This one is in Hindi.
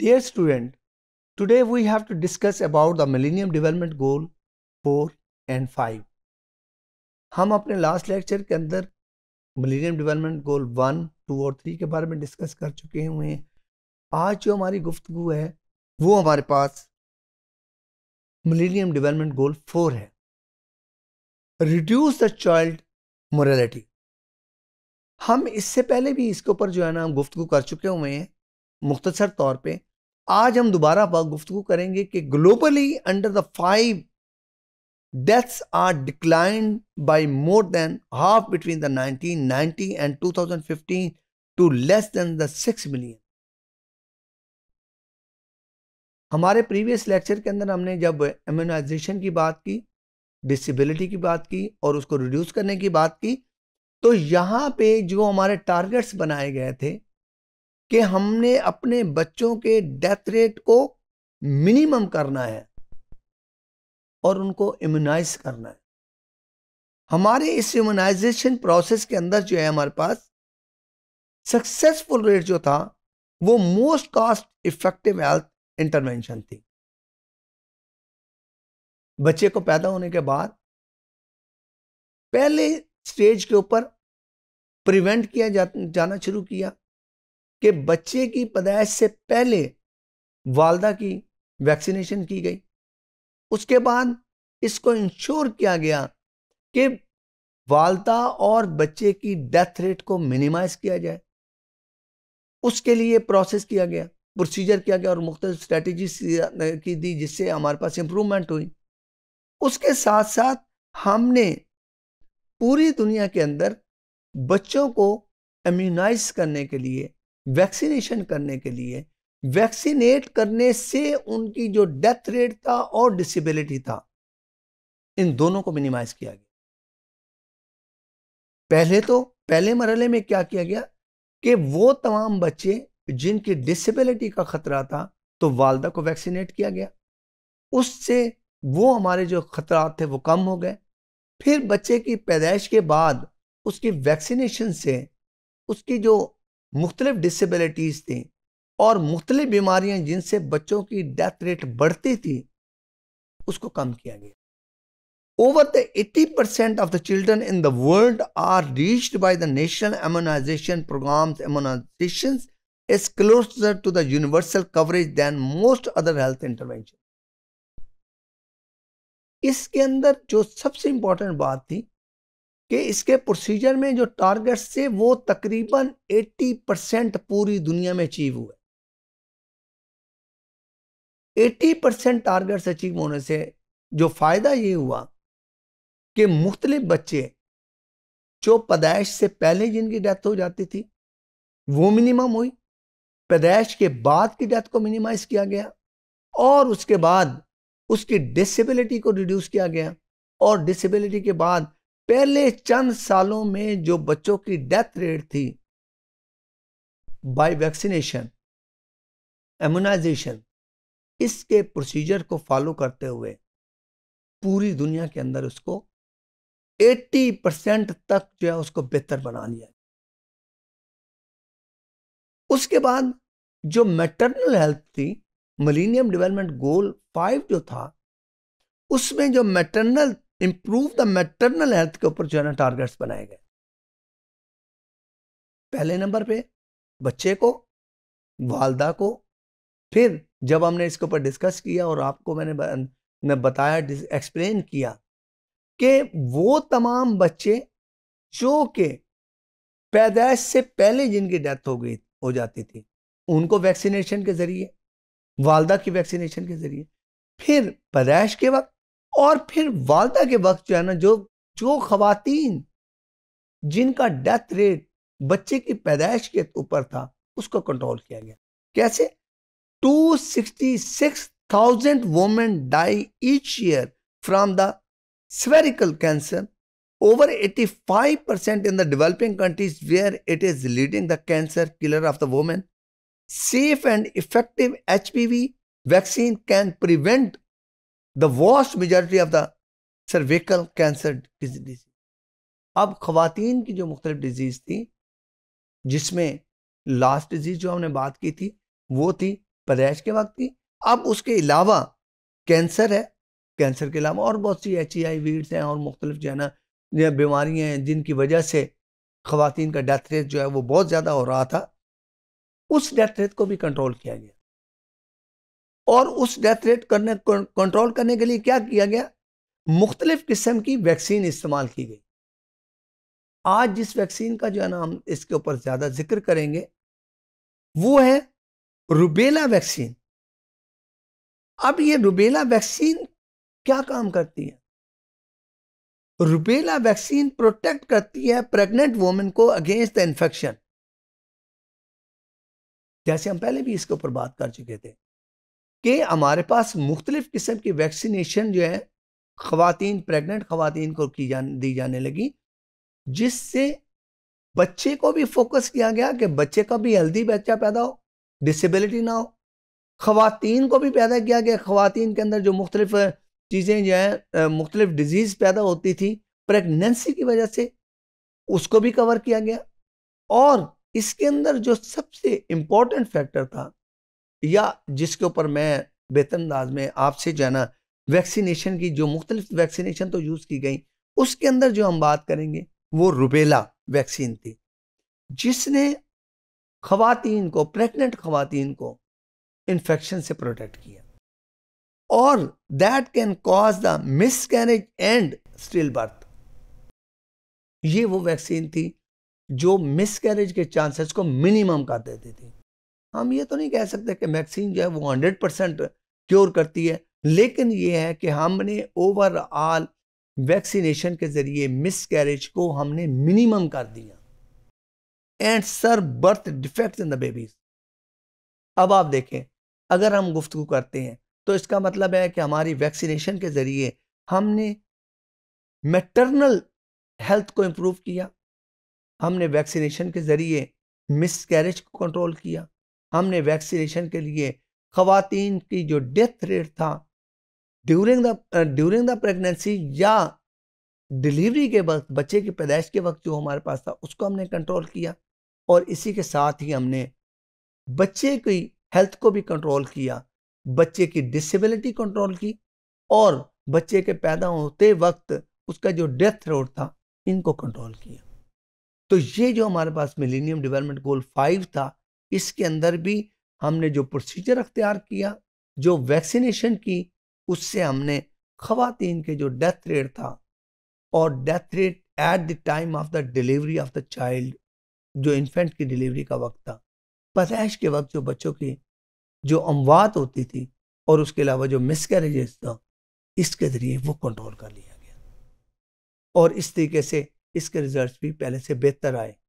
Dear student, today we have to discuss about the Millennium Development Goal 4 and 5. हम अपने लास्ट लेक्चर के अंदर millennium development goal one two और थ्री के बारे में डिस्कस कर चुके हुए हैं आज जो हमारी गुफ्तु है वो हमारे पास मिलेनियम डेवलपमेंट गोल फोर है रिड्यूस द चाइल्ड मोरलिटी हम इससे पहले भी इसके ऊपर जो है ना हम गुफ्तु कर चुके हुए हैं मुख्तसर तौर पे आज हम दोबारा गुफ्तु करेंगे कि globally under the five deaths are declined by more than half between the 1990 and 2015 to less than the six million हमारे प्रीवियस लेक्चर के अंदर हमने जब एम्यूनाइजेशन की बात की डिसेबिलिटी की बात की और उसको रिड्यूस करने की बात की तो यहाँ पे जो हमारे टारगेट्स बनाए गए थे कि हमने अपने बच्चों के डेथ रेट को मिनिमम करना है और उनको इम्यूनाइज करना है हमारे इस इम्यूनाइजेशन प्रोसेस के अंदर जो है हमारे पास सक्सेसफुल रेट जो था वो most cost effective health intervention थी बच्चे को पैदा होने के बाद पहले स्टेज के ऊपर प्रिवेंट किया जा, जाना शुरू किया कि बच्चे की पैदाइश से पहले वालदा की वैक्सीनेशन की गई उसके बाद इसको इंश्योर किया गया कि वालदा और बच्चे की डेथ रेट को मिनिमाइज किया जाए उसके लिए प्रोसेस किया गया प्रोसीजर किया गया और मुख्त स्ट्रेटजी की दी जिससे हमारे पास इम्प्रूवमेंट हुई उसके साथ साथ हमने पूरी दुनिया के अंदर बच्चों को इम्यूनाइज करने के लिए वैक्सीनेशन करने के लिए वैक्सीनेट करने से उनकी जो डेथ रेट था और डिसेबिलिटी था इन दोनों को मिनिमाइज किया गया पहले तो पहले मरहले में क्या किया गया कि वो तमाम बच्चे जिनकी डिसेबिलिटी का खतरा था तो वालदा को वैक्सीनेट किया गया उससे वो हमारे जो खतरा थे वो कम हो गए फिर बच्चे की पैदाइश के बाद उसकी वैक्सीनेशन से उसकी जो मुख्तलिफ डिसबिलिटीज़ थी और मुख्तलिफ बीमारियाँ जिनसे बच्चों की डेथ रेट बढ़ती थी उसको कम किया गया over the 80 percent of the children in the world are reached by the national immunisation programs immunisation is closer to the universal coverage than most other health intervention इसके अंदर जो सबसे इंपॉर्टेंट बात थी कि इसके प्रोसीजर में जो टारगेट्स थे वो तकरीबन 80 परसेंट पूरी दुनिया में अचीव हुए 80 परसेंट टारगेट्स अचीव होने से जो फ़ायदा ये हुआ कि मुख्तलिफ बच्चे जो पैदाइश से पहले जिनकी डेथ हो जाती थी वो मिनिमम हुई पैदाइश के बाद की डेथ को मिनिमाइज किया गया और उसके बाद उसकी डिसेबिलिटी को रिड्यूस किया गया और डिसेबिलिटी के बाद पहले चंद सालों में जो बच्चों की डेथ रेट थी बाय वैक्सीनेशन एम्यूनाइजेशन इसके प्रोसीजर को फॉलो करते हुए पूरी दुनिया के अंदर उसको 80 परसेंट तक जो है उसको बेहतर बना लिया उसके बाद जो मैटरनल हेल्थ थी मलिनियम डेवलपमेंट गोल फाइव जो था उसमें जो maternal improve the maternal health के ऊपर जो है ना टारगेट्स बनाए गए पहले नंबर पे बच्चे को वालदा को फिर जब हमने इसके ऊपर डिस्कस किया और आपको मैंने बताया एक्सप्लेन किया कि वो तमाम बच्चे जो कि पैदाइश से पहले जिनकी डेथ हो गई हो जाती थी उनको वैक्सीनेशन के ज़रिए वालदा की वैक्सीनेशन के ज़रिए फिर पैदाइश के वक्त और फिर वालदा के वक्त जो है ना जो जो खातन जिनका डेथ रेट बच्चे की पैदाइश के ऊपर था उसको कंट्रोल किया गया कैसे two sixty six thousand women die each year from the cervical cancer over eighty five percent in the developing countries where it is leading the cancer killer of the women safe and effective H P V vaccine can prevent the vast majority of the cervical cancer disease अब ख़वान की जो मुख्तलिफ डिजीज़ थी जिसमें लास्ट डिजीज़ जो हमने बात की थी वो थी पैदाइश के वक्त की अब उसके अलावा कैंसर है कैंसर के अलावा और बहुत सी एच ई आई वीड्स हैं और मुख्तलिफ जो है ना बीमारियाँ हैं जिनकी वजह से खुतिन का डेथ रेट जो है वो बहुत ज़्यादा हो रहा था उस डेथ रेट को भी कंट्रोल किया गया और उस डेथ रेट करने कंट्रोल करने के लिए क्या किया गया मुख्तलिफ किस्म की वैक्सीन इस्तेमाल की गई आज जिस वैक्सीन का जो है ना हम इसके ऊपर ज़्यादा जिक्र करेंगे वो है रुबेला वैक्सीन अब ये रुबेला वैक्सीन क्या काम करती है रुबेला वैक्सीन प्रोटेक्ट करती है प्रेग्नेंट वोमेन को अगेंस्ट द इन्फेक्शन जैसे हम पहले भी इसके ऊपर बात कर चुके थे कि हमारे पास मुख्तलिफ़ किस्म की वैक्सीनेशन जो है ख़वान प्रेगनेंट ख़वान को की जान दी जाने लगी जिससे बच्चे को भी फोकस किया गया कि बच्चे का भी हेल्दी बच्चा पैदा हो डिसेबिलिटी ना हो ख़वान को भी पैदा किया गया ख़वान के अंदर जो मुख्तलिफ चीज़ें जो हैं मुख्तलिफ डिजीज़ पैदा होती थी प्रेगनेंसी की वजह से उसको भी कवर किया गया और इसके अंदर जो सबसे इम्पोर्टेंट फैक्टर था या जिसके ऊपर मैं बेहतर अंदाज में आपसे जाना वैक्सीनेशन की जो मुख्तलिफ वैक्सीनेशन तो यूज़ की गई उसके अंदर जो हम बात करेंगे वो रुबेला वैक्सीन थी जिसने खातन को प्रेगनेंट खातन को इन्फेक्शन से प्रोटेक्ट किया और that can cause the miscarriage and stillbirth ये वो वैक्सीन थी जो मिस कैरेज के चांसेस को मिनिमम कर देती थी हम ये तो नहीं कह सकते कि वैक्सीन जो है वो हंड्रेड परसेंट क्योर करती है लेकिन ये है कि हमने ओवरऑल वैक्सीनेशन के ज़रिए मिस कैरेज को हमने मिनिमम कर दिया and sir birth defect in the babies अब आप देखें अगर हम गुफ्तु करते हैं तो इसका मतलब है कि हमारी वैक्सीनेशन के ज़रिए हमने मैटरनल हेल्थ को इम्प्रूव किया हमने वैक्सीनेशन के ज़रिए मिस कैरेज को कंट्रोल किया हमने वैक्सीनेशन के लिए खातन की जो डेथ रेट था during the during the pregnancy या डिलीवरी के वक्त बच्चे की पैदाइश के वक्त जो हमारे पास था उसको हमने कंट्रोल किया और इसी के साथ ही हमने बच्चे की हेल्थ को भी कंट्रोल किया बच्चे की डिसेबिलिटी कंट्रोल की और बच्चे के पैदा होते वक्त उसका जो डेथ रेट था इनको कंट्रोल किया तो ये जो हमारे पास मिलीनियम डेवलपमेंट गोल फाइव था इसके अंदर भी हमने जो प्रोसीजर अख्तियार किया जो वैक्सीनेशन की उससे हमने खातन के जो डेथ रेट था और death rate at the time of the delivery of the child जो इन्फेंट की डिलीवरी का वक्त था पैदाइश के वक्त जो बच्चों की जो अमवात होती थी और उसके अलावा जो मिसकैरेजेस था इसके ज़रिए वो कंट्रोल कर लिया गया और इस तरीके से इसके रिजल्ट्स भी पहले से बेहतर आए